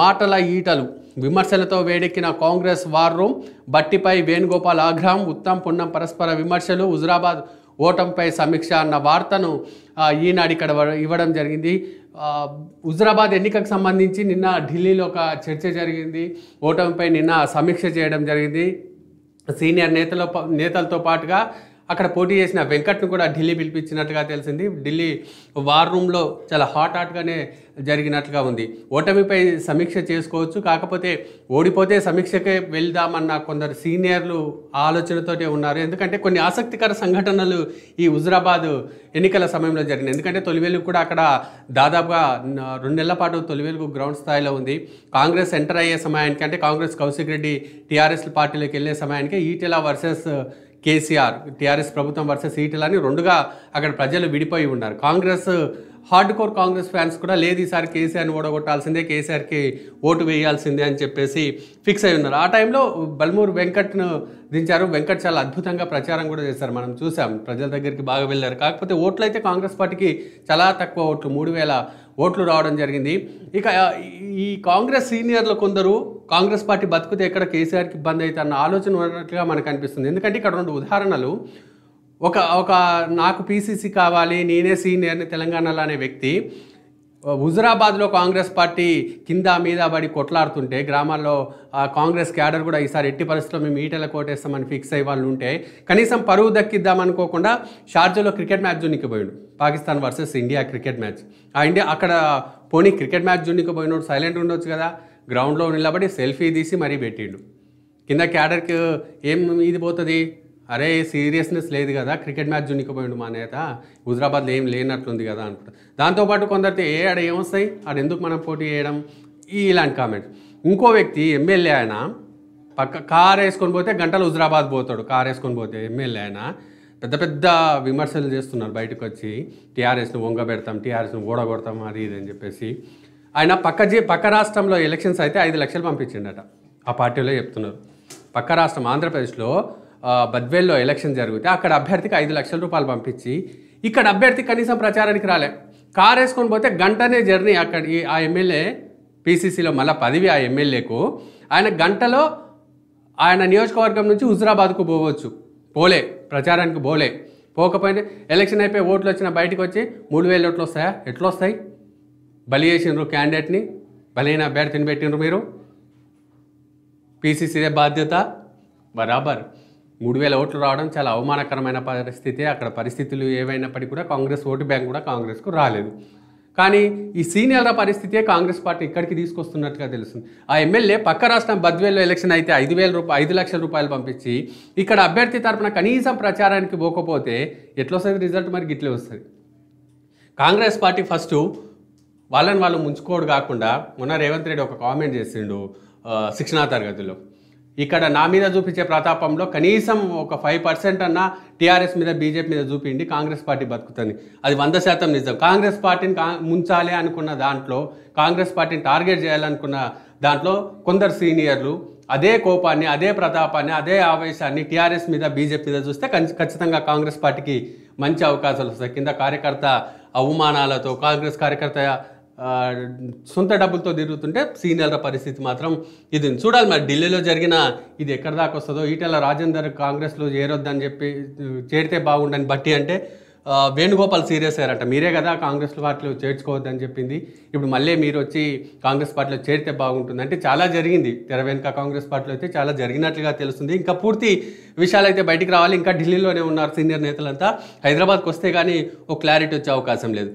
మాటల ఈటలు విమర్శలతో వేడెక్కిన కాంగ్రెస్ వార్ రూమ్ బట్టిపై వేణుగోపాల్ ఆగ్రహం ఉత్తమ్ పున్నం పరస్పర విమర్శలు హుజురాబాద్ ఓటంపై సమీక్ష అన్న వార్తను ఈనాడు ఇక్కడ ఇవ్వడం జరిగింది హుజరాబాద్ ఎన్నికకు సంబంధించి నిన్న ఢిల్లీలో ఒక చర్చ జరిగింది ఓటమిపై నిన్న సమీక్ష చేయడం జరిగింది సీనియర్ నేతల నేతలతో పాటుగా అక్కడ పోటీ చేసిన వెంకట్ను కూడా ఢిల్లీ పిలిపించినట్టుగా తెలిసింది ఢిల్లీ వార్ రూమ్లో చాలా హాట్ హాట్గానే జరిగినట్లుగా ఉంది ఓటమిపై సమీక్ష చేసుకోవచ్చు కాకపోతే ఓడిపోతే సమీక్షకే వెళ్దామన్న కొందరు సీనియర్లు ఆలోచనతోటే ఉన్నారు ఎందుకంటే కొన్ని ఆసక్తికర సంఘటనలు ఈ హుజరాబాద్ ఎన్నికల సమయంలో జరిగినాయి ఎందుకంటే తొలివేలు కూడా అక్కడ దాదాపుగా రెండు నెలల పాటు తొలివేలుగు గ్రౌండ్ స్థాయిలో ఉంది కాంగ్రెస్ ఎంటర్ అయ్యే సమయానికి అంటే కాంగ్రెస్ కౌశిక్ రెడ్డి టీఆర్ఎస్ పార్టీలోకి వెళ్ళే సమయానికి ఈటెల వర్సెస్ కేసీఆర్ టీఆర్ఎస్ ప్రభుత్వం వరుస సీట్లు అని రెండుగా అక్కడ ప్రజలు విడిపోయి ఉన్నారు Congress hardcore Congress fans కూడా లేదు ఈసారి కేసీఆర్ని ఓడగొట్టాల్సిందే కేసీఆర్కి ఓటు వేయాల్సిందే అని చెప్పేసి ఫిక్స్ అయి ఉన్నారు ఆ టైంలో బల్మూరు వెంకట్ను దించారు వెంకట్ చాలా అద్భుతంగా ప్రచారం కూడా చేశారు మనం చూసాం ప్రజల దగ్గరికి బాగా వెళ్ళారు కాకపోతే ఓట్లు అయితే కాంగ్రెస్ పార్టీకి చాలా తక్కువ ఓట్లు మూడు వేల ఓట్లు రావడం జరిగింది ఇక ఈ కాంగ్రెస్ సీనియర్లు కొందరు కాంగ్రెస్ పార్టీ బతుకుతే ఎక్కడ కేసీఆర్కి ఇబ్బంది అవుతాయి అన్న ఆలోచన ఉన్నట్లుగా మనకు అనిపిస్తుంది ఎందుకంటే ఇక్కడ రెండు ఉదాహరణలు ఒక ఒక నాకు పీసీసీ కావాలి నేనే సీనియర్ని తెలంగాణలో అనే వ్యక్తి హుజరాబాద్లో కాంగ్రెస్ పార్టీ కింద మీద పడి కొట్లాడుతుంటే గ్రామాల్లో కాంగ్రెస్ క్యాడర్ కూడా ఈసారి ఎట్టి పరిస్థితుల్లో మేము ఈటల కోటేస్తామని ఫిక్స్ అయ్యే వాళ్ళు ఉంటే కనీసం పరువు దక్కిద్దామనుకోకుండా షార్జాలో క్రికెట్ మ్యాచ్ జోనికి పోయాడు Pakistan versus India cricket match ఆ ఇండియా అక్కడ పోనీ క్రికెట్ మ్యాచ్ జున్నికి పోయినోడు సైలెంట్ ఉండొచ్చు కదా గ్రౌండ్లో నిలబడి సెల్ఫీ తీసి మరీ పెట్టిండు కింద క్యాడర్కి ఏం ఇది పోతుంది అరే సీరియస్నెస్ లేదు కదా క్రికెట్ మ్యాచ్ పోయిండు మా నేత హుజరాబాద్లో ఏం లేనట్లుంది కదా అనుకుంటా దాంతోపాటు కొందరితే ఏ ఆడ ఏమొస్తాయి ఆడ ఎందుకు మనం పోటీ చేయడం ఇలాంటి కామెంట్స్ ఇంకో వ్యక్తి ఎమ్మెల్యే ఆయన పక్క కార్ వేసుకొని పోతే గంటలు హుజరాబాద్ పోతాడు కార్ వేసుకొని పోతే ఎమ్మెల్యే ఆయన పెద్ద పెద్ద విమర్శలు చేస్తున్నారు బయటకు వచ్చి టీఆర్ఎస్ను ఒంగబెడతాం టీఆర్ఎస్ను ఓడగొడతాం అది ఇది అని చెప్పేసి ఆయన పక్క జీ పక్క రాష్ట్రంలో ఎలక్షన్స్ అయితే ఐదు లక్షలు పంపించిండట ఆ పార్టీలో చెప్తున్నారు పక్క రాష్ట్రం ఆంధ్రప్రదేశ్లో బద్వేల్లో ఎలక్షన్ జరిగితే అక్కడ అభ్యర్థికి ఐదు లక్షల రూపాయలు పంపించి ఇక్కడ అభ్యర్థి కనీసం ప్రచారానికి రాలే కారు వేసుకొని పోతే గంటనే జర్నీ అక్కడ ఆ ఎమ్మెల్యే పీసీసీలో మళ్ళీ పదవి ఆ ఎమ్మెల్యేకు ఆయన గంటలో ఆయన నియోజకవర్గం నుంచి హుజరాబాద్కు పోవచ్చు పోలే ప్రచారానికి పోలే పోకపోయినా ఎలక్షన్ అయిపోయి ఓట్లు వచ్చిన బయటకు వచ్చి మూడు వేలు ఓట్లు వస్తాయా ఎట్లు వస్తాయి బలి చేసినారు క్యాండిడేట్ని బలైన బ్యాడ్ తినిపెట్టినరు మీరు పీసీసీదే బాధ్యత బరాబర్ మూడు వేల ఓట్లు రావడం చాలా అవమానకరమైన పరిస్థితి అక్కడ పరిస్థితులు ఏవైనప్పటికీ కూడా కాంగ్రెస్ ఓటు బ్యాంక్ కూడా కాంగ్రెస్కు రాలేదు కానీ ఈ సీనియర్ల పరిస్థితే కాంగ్రెస్ పార్టీ ఇక్కడికి తీసుకొస్తున్నట్టుగా తెలుస్తుంది ఆ ఎమ్మెల్యే పక్క రాష్ట్రం బద్వేల్లో ఎలక్షన్ అయితే ఐదు వేల రూపాయలు ఐదు లక్షల రూపాయలు పంపించి ఇక్కడ అభ్యర్థి తరపున కనీసం ప్రచారానికి పోకపోతే ఎట్లొస్తుంది రిజల్ట్ మరి గిట్లే వస్తుంది కాంగ్రెస్ పార్టీ ఫస్ట్ వాళ్ళని వాళ్ళు ముంచుకోడు కాకుండా మొన్న రేవంత్ రెడ్డి ఒక కామెంట్ చేసిండు శిక్షణా తరగతిలో ఇక్కడ నా మీద చూపించే ప్రతాపంలో కనీసం ఒక ఫైవ్ పర్సెంట్ అన్న టీఆర్ఎస్ మీద బీజేపీ మీద చూపిండి కాంగ్రెస్ పార్టీ బతుకుతుంది అది వంద శాతం నిజం కాంగ్రెస్ పార్టీని కా ముంచాలి అనుకున్న దాంట్లో కాంగ్రెస్ పార్టీని టార్గెట్ చేయాలనుకున్న దాంట్లో కొందరు సీనియర్లు అదే కోపాన్ని అదే ప్రతాపాన్ని అదే ఆవేశాన్ని టీఆర్ఎస్ మీద బీజేపీ మీద చూస్తే ఖచ్చితంగా కాంగ్రెస్ పార్టీకి మంచి అవకాశాలు వస్తాయి కింద కార్యకర్త అవమానాలతో కాంగ్రెస్ కార్యకర్త సొంత డబ్బులతో తిరుగుతుంటే సీనియర్ల పరిస్థితి మాత్రం ఇది చూడాలి మరి ఢిల్లీలో జరిగిన ఇది ఎక్కడి దాకా వస్తుందో ఈటెల రాజేందర్ కాంగ్రెస్లో చేరొద్దని చెప్పి చేరితే బాగుండని బట్టి అంటే వేణుగోపాల్ సీరియస్ అయ్యారంట మీరే కదా కాంగ్రెస్ పార్టీలో చేర్చుకోవద్దని చెప్పింది ఇప్పుడు మళ్ళీ మీరు వచ్చి కాంగ్రెస్ పార్టీలో చేరితే బాగుంటుంది అంటే చాలా జరిగింది తెర వెనుక కాంగ్రెస్ పార్టీలో అయితే చాలా జరిగినట్లుగా తెలుస్తుంది ఇంకా పూర్తి విషయాలు అయితే బయటికి రావాలి ఇంకా ఢిల్లీలోనే ఉన్నారు సీనియర్ నేతలంతా హైదరాబాద్కి వస్తే కానీ ఓ క్లారిటీ వచ్చే అవకాశం లేదు